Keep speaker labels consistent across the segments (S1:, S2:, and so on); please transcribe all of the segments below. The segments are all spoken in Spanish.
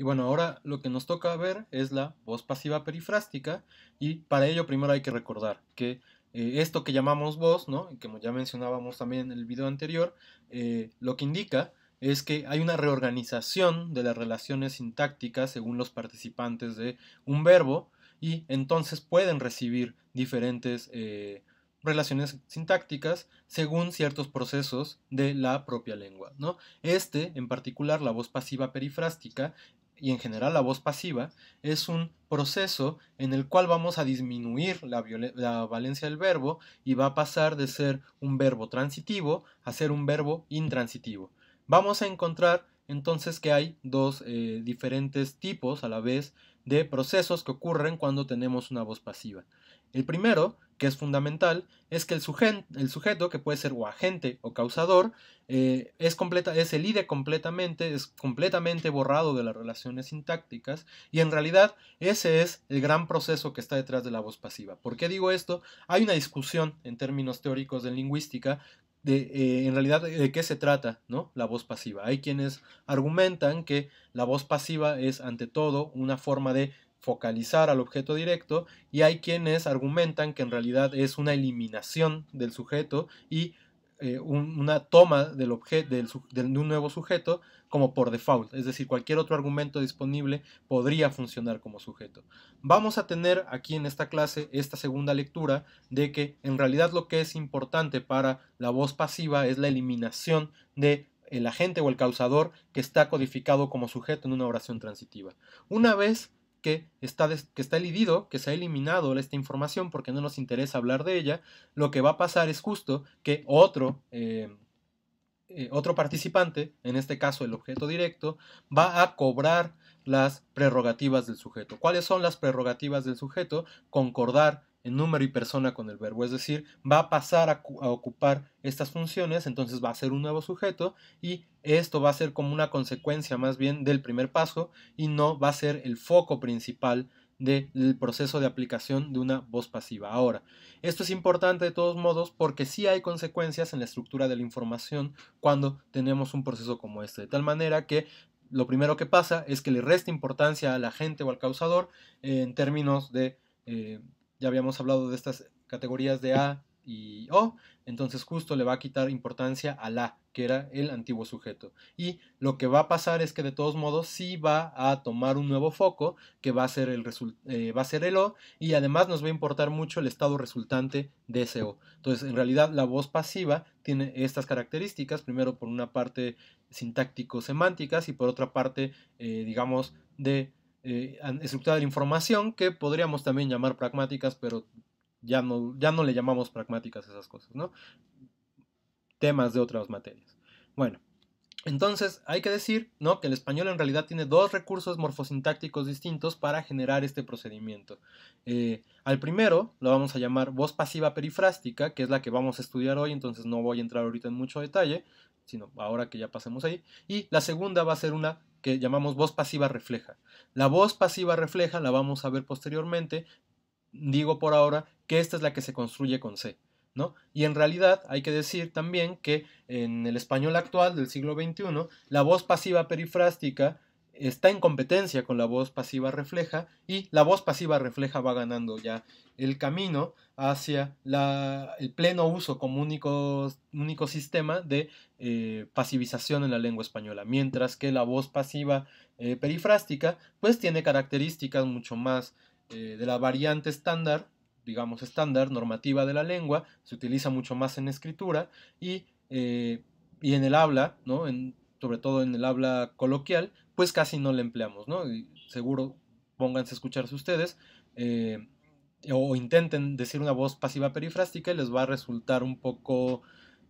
S1: Y bueno, ahora lo que nos toca ver es la voz pasiva perifrástica y para ello primero hay que recordar que eh, esto que llamamos voz, ¿no? que ya mencionábamos también en el video anterior, eh, lo que indica es que hay una reorganización de las relaciones sintácticas según los participantes de un verbo y entonces pueden recibir diferentes eh, relaciones sintácticas según ciertos procesos de la propia lengua. ¿no? Este, en particular, la voz pasiva perifrástica, y en general la voz pasiva es un proceso en el cual vamos a disminuir la, valencia del verbo y va a pasar de ser un verbo transitivo a ser un verbo intransitivo. Vamos a encontrar entonces que hay dos eh, diferentes tipos a la vez de procesos que ocurren cuando tenemos una voz pasiva. El primero que es fundamental, es que el, el sujeto, que puede ser o agente o causador, eh, es, completa, es el IDE completamente, es completamente borrado de las relaciones sintácticas, y en realidad ese es el gran proceso que está detrás de la voz pasiva. ¿Por qué digo esto? Hay una discusión en términos teóricos de lingüística de, eh, en realidad de qué se trata ¿no? la voz pasiva. Hay quienes argumentan que la voz pasiva es ante todo una forma de focalizar al objeto directo y hay quienes argumentan que en realidad es una eliminación del sujeto y eh, una toma del de un nuevo sujeto como por default, es decir, cualquier otro argumento disponible podría funcionar como sujeto. Vamos a tener aquí en esta clase esta segunda lectura de que en realidad lo que es importante para la voz pasiva es la eliminación de el agente o el causador que está codificado como sujeto en una oración transitiva. Una vez que está, que está elidido, que se ha eliminado esta información porque no nos interesa hablar de ella, lo que va a pasar es justo que otro, eh, eh, otro participante, en este caso el objeto directo, va a cobrar las prerrogativas del sujeto. ¿Cuáles son las prerrogativas del sujeto? Concordar en número y persona con el verbo, es decir, va a pasar a, ocupar estas funciones, entonces va a ser un nuevo sujeto y esto va a ser como una consecuencia más bien del primer paso y no va a ser el foco principal del proceso de aplicación de una voz pasiva. Ahora, esto es importante de todos modos porque sí hay consecuencias en la estructura de la información cuando tenemos un proceso como este, de tal manera que lo primero que pasa es que le resta importancia al agente o al causador en términos de... Eh, ya habíamos hablado de estas categorías de A y O, entonces justo le va a quitar importancia al A, que era el antiguo sujeto. Y lo que va a pasar es que de todos modos sí va a tomar un nuevo foco, que va a ser el, eh, va a ser el O, y además nos va a importar mucho el estado resultante de ese O. Entonces, en realidad, la voz pasiva tiene estas características, primero por una parte sintáctico-semánticas y por otra parte, eh, digamos, de eh, de información que podríamos también llamar pragmáticas, pero ya no, ya no le llamamos pragmáticas esas cosas, ¿no? Temas de otras materias. Bueno, entonces, hay que decir que el español en realidad tiene dos recursos morfosintácticos distintos para generar este procedimiento. Eh, al primero lo vamos a llamar voz pasiva perifrástica, que es la que vamos a estudiar hoy, entonces no voy a entrar ahorita en mucho detalle, sino ahora que ya pasemos ahí. Y la segunda va a ser una que llamamos voz pasiva refleja. La voz pasiva refleja la vamos a ver posteriormente. Digo por ahora que esta es la que se construye con C. Y en realidad hay que decir también que en el español actual del siglo XXI, la voz pasiva perifrástica está en competencia con la voz pasiva refleja y la voz pasiva refleja va ganando ya el camino hacia el pleno uso como único, único sistema de eh, pasivización en la lengua española, mientras que la voz pasiva eh, perifrástica pues tiene características mucho más eh, de la variante estándar digamos, estándar, normativa de la lengua, se utiliza mucho más en escritura y, eh, y en el habla, ¿no? sobre todo en el habla coloquial, pues casi no la empleamos, ¿no? seguro pónganse a escucharse ustedes eh, o intenten decir una voz pasiva perifrástica y les va a resultar un poco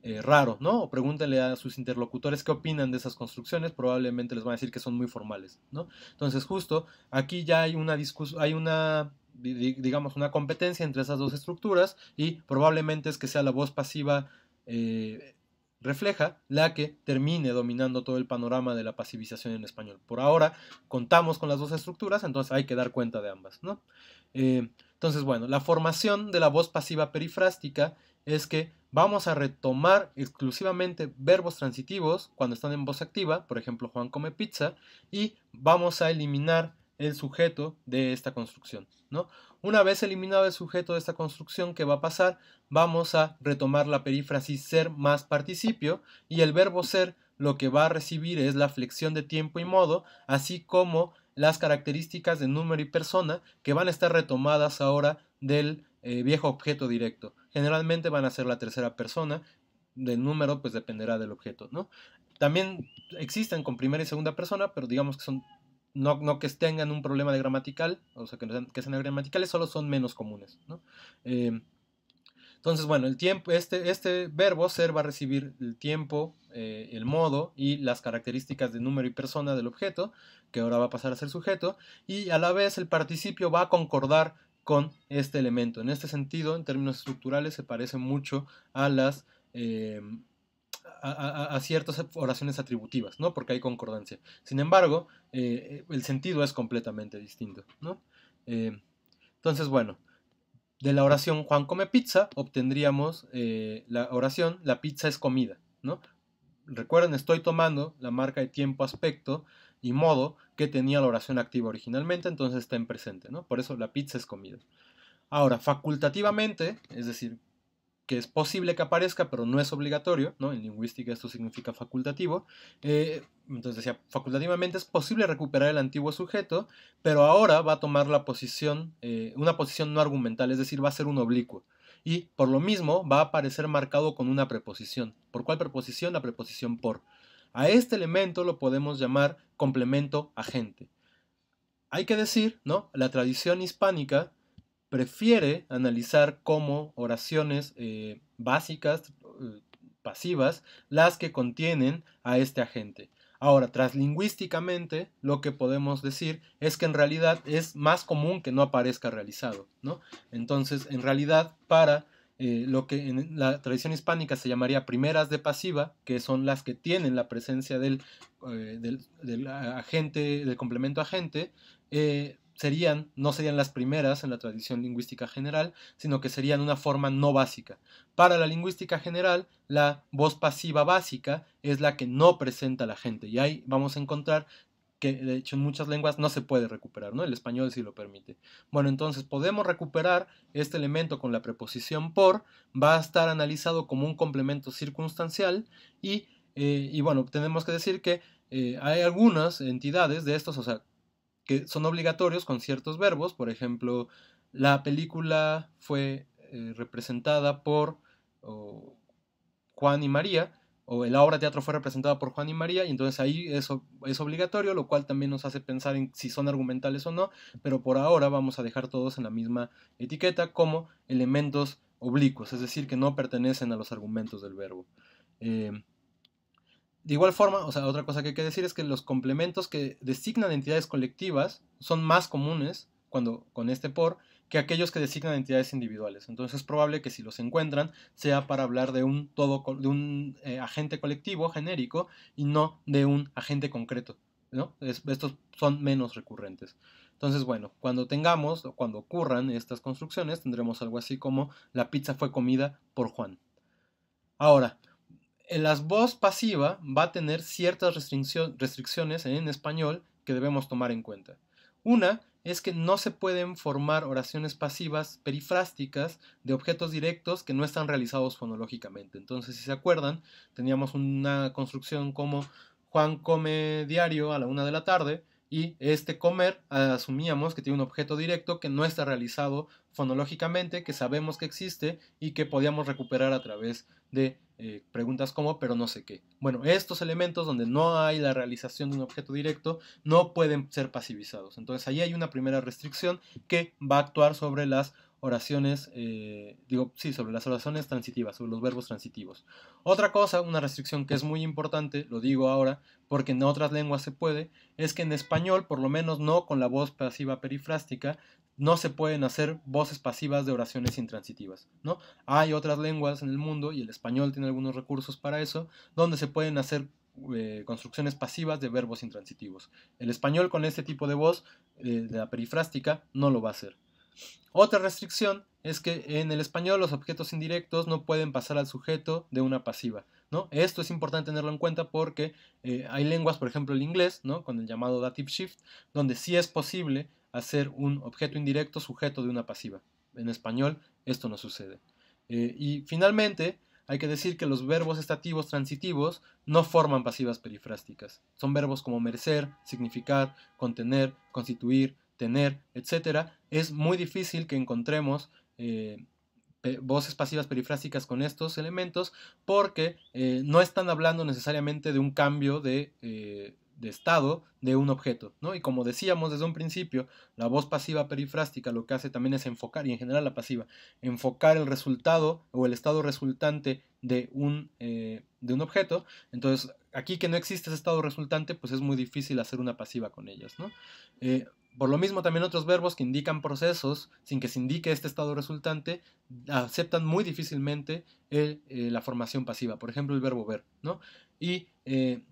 S1: eh, raro, ¿no? O pregúntenle a sus interlocutores qué opinan de esas construcciones, probablemente les van a decir que son muy formales, ¿no? Entonces justo aquí ya hay una, discusión, hay una digamos, una competencia entre esas dos estructuras y probablemente es que sea la voz pasiva eh, refleja la que termine dominando todo el panorama de la pasivización en español. Por ahora contamos con las dos estructuras, entonces hay que dar cuenta de ambas. ¿no? Eh, entonces, bueno, la formación de la voz pasiva perifrástica es que vamos a retomar exclusivamente verbos transitivos cuando están en voz activa, por ejemplo Juan come pizza, y vamos a eliminar el sujeto de esta construcción. ¿no? Una vez eliminado el sujeto de esta construcción, ¿qué va a pasar? Vamos a retomar la perífrasis ser más participio y el verbo ser lo que va a recibir es la flexión de tiempo y modo, así como las características de número y persona que van a estar retomadas ahora del eh, viejo objeto directo. Generalmente van a ser la tercera persona, del número pues dependerá del objeto, ¿no? También existen con primera y segunda persona, pero digamos que son no, que tengan un problema de gramatical, o sea, que, sean, gramaticales, solo son menos comunes. Em, entonces, bueno, el tiempo, este, este verbo ser va a recibir el tiempo, eh, el modo y las características de número y persona del objeto, que ahora va a pasar a ser sujeto, y a la vez el participio va a concordar con este elemento. En este sentido, en términos estructurales, se parece mucho a las... Em, a, ciertas oraciones atributivas, ¿no? Porque hay concordancia. Sin embargo, eh, el sentido es completamente distinto, ¿no? Eh, entonces, bueno, de la oración Juan come pizza obtendríamos eh, la oración la pizza es comida, ¿no? Recuerden, estoy tomando la marca de tiempo, aspecto y modo que tenía la oración activa originalmente, entonces está en presente, ¿no? Por eso la pizza es comida. Ahora, facultativamente, es decir, que es posible que aparezca, pero no es obligatorio, ¿no? En lingüística esto significa facultativo. Eh, entonces decía, facultativamente es posible recuperar el antiguo sujeto, pero ahora va a tomar la posición, eh, una posición no argumental, es decir, va a ser un oblicuo. Y por lo mismo va a aparecer marcado con una preposición. ¿Por cuál preposición? La preposición por. A este elemento lo podemos llamar complemento agente. Hay que decir, ¿no? La tradición hispánica prefiere analizar como oraciones eh, básicas, eh, pasivas, las que contienen a este agente. Ahora, traslingüísticamente, lo que podemos decir es que en realidad es más común que no aparezca realizado, ¿no? Entonces, en realidad, para eh, lo que en la tradición hispánica se llamaría primeras de pasiva, que son las que tienen la presencia del, del, agente, del complemento agente, serían, no serían las primeras en la tradición lingüística general, sino que serían una forma no básica. Para la lingüística general, la voz pasiva básica es la que no presenta a la gente, y ahí vamos a encontrar que de hecho en muchas lenguas no se puede recuperar, ¿no? El español sí lo permite. Bueno, entonces podemos recuperar este elemento con la preposición por, va a estar analizado como un complemento circunstancial y, eh, bueno, tenemos que decir que eh, hay algunas entidades de estos, o sea, que son obligatorios con ciertos verbos. Por ejemplo, la película fue eh, representada por Juan y María, o la obra de teatro fue representada por Juan y María, y entonces ahí eso es obligatorio, lo cual también nos hace pensar en si son argumentales o no, pero por ahora vamos a dejar todos en la misma etiqueta como elementos oblicuos, es decir, que no pertenecen a los argumentos del verbo. Eh, de igual forma, o sea, otra cosa que hay que decir es que los complementos que designan entidades colectivas son más comunes cuando, con este por que aquellos que designan entidades individuales. Entonces es probable que si los encuentran sea para hablar de un, todo, de un eh, agente colectivo genérico y no de un agente concreto. ¿no? estos son menos recurrentes. Entonces, bueno, cuando tengamos o cuando ocurran estas construcciones, tendremos algo así como la pizza fue comida por Juan. Ahora, las voz pasiva va a tener ciertas restricciones en español que debemos tomar en cuenta. Una es que no se pueden formar oraciones pasivas perifrásticas de objetos directos que no están realizados fonológicamente. Entonces, si se acuerdan, teníamos una construcción como Juan come diario a la una de la tarde y este comer asumíamos que tiene un objeto directo que no está realizado fonológicamente, que sabemos que existe y que podíamos recuperar a través de eh, preguntas como pero no sé qué. Bueno, estos elementos donde no hay la realización de un objeto directo no pueden ser pasivizados. Entonces ahí hay una primera restricción que va a actuar sobre las oraciones, eh, digo, sí, sobre las oraciones transitivas, sobre los verbos transitivos. Otra cosa, una restricción que es muy importante, lo digo ahora, porque en otras lenguas se puede, es que en español, por lo menos no con la voz pasiva perifrástica, no se pueden hacer voces pasivas de oraciones intransitivas, ¿no? Hay otras lenguas en el mundo, y el español tiene algunos recursos para eso, donde se pueden hacer eh, construcciones pasivas de verbos intransitivos. El español con este tipo de voz, eh, de la perifrástica, no lo va a hacer. Otra restricción es que en el español los objetos indirectos no pueden pasar al sujeto de una pasiva. Esto es importante tenerlo en cuenta porque eh, hay lenguas, por ejemplo el inglés, con el llamado dative shift, donde sí es posible hacer un objeto indirecto sujeto de una pasiva. En español esto no sucede. Eh, y finalmente, hay que decir que los verbos estativos transitivos no forman pasivas perifrásticas. Son verbos como merecer, significar, contener, constituir, tener, etc., es muy difícil que encontremos eh, voces pasivas perifrásticas con estos elementos porque eh, no están hablando necesariamente de un cambio eh, de, estado de un objeto, ¿no? Y como decíamos desde un principio, la voz pasiva perifrástica lo que hace también es enfocar, y en general la pasiva, enfocar el resultado o el estado resultante de un, de un objeto. Entonces, aquí que no existe ese estado resultante, pues es muy difícil hacer una pasiva con ellas, ¿no? Por lo mismo, también otros verbos que indican procesos sin que se indique este estado resultante aceptan muy difícilmente eh, la formación pasiva. Por ejemplo, el verbo ver, ¿no? Y eh,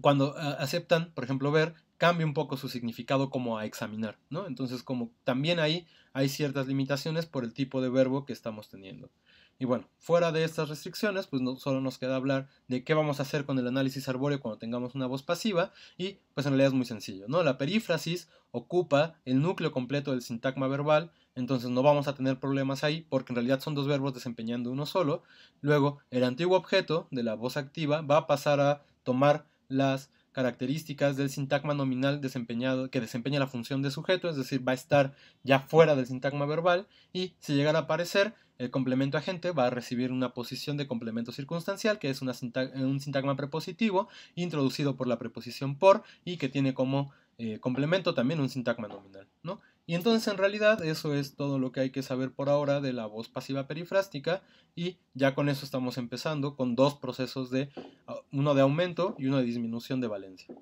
S1: cuando eh, aceptan, por ejemplo, ver, cambia un poco su significado como a examinar, ¿no? Entonces, como también ahí hay ciertas limitaciones por el tipo de verbo que estamos teniendo. Y bueno, fuera de estas restricciones, pues no solo nos queda hablar de qué vamos a hacer con el análisis arbóreo cuando tengamos una voz pasiva, y pues en realidad es muy sencillo, ¿no? La perífrasis ocupa el núcleo completo del sintagma verbal, entonces no vamos a tener problemas ahí, porque en realidad son dos verbos desempeñando uno solo. Luego, el antiguo objeto de la voz activa va a pasar a tomar las características del sintagma nominal desempeñado, que desempeña la función de sujeto, es decir, va a estar ya fuera del sintagma verbal, y si llegara a aparecer, el complemento agente va a recibir una posición de complemento circunstancial, que es eh, un sintagma prepositivo introducido por la preposición por y que tiene como eh, complemento también un sintagma nominal. ¿no? Y entonces en realidad eso es todo lo que hay que saber por ahora de la voz pasiva perifrástica y ya con eso estamos empezando con dos procesos de ah, uno de aumento y uno de disminución de valencia.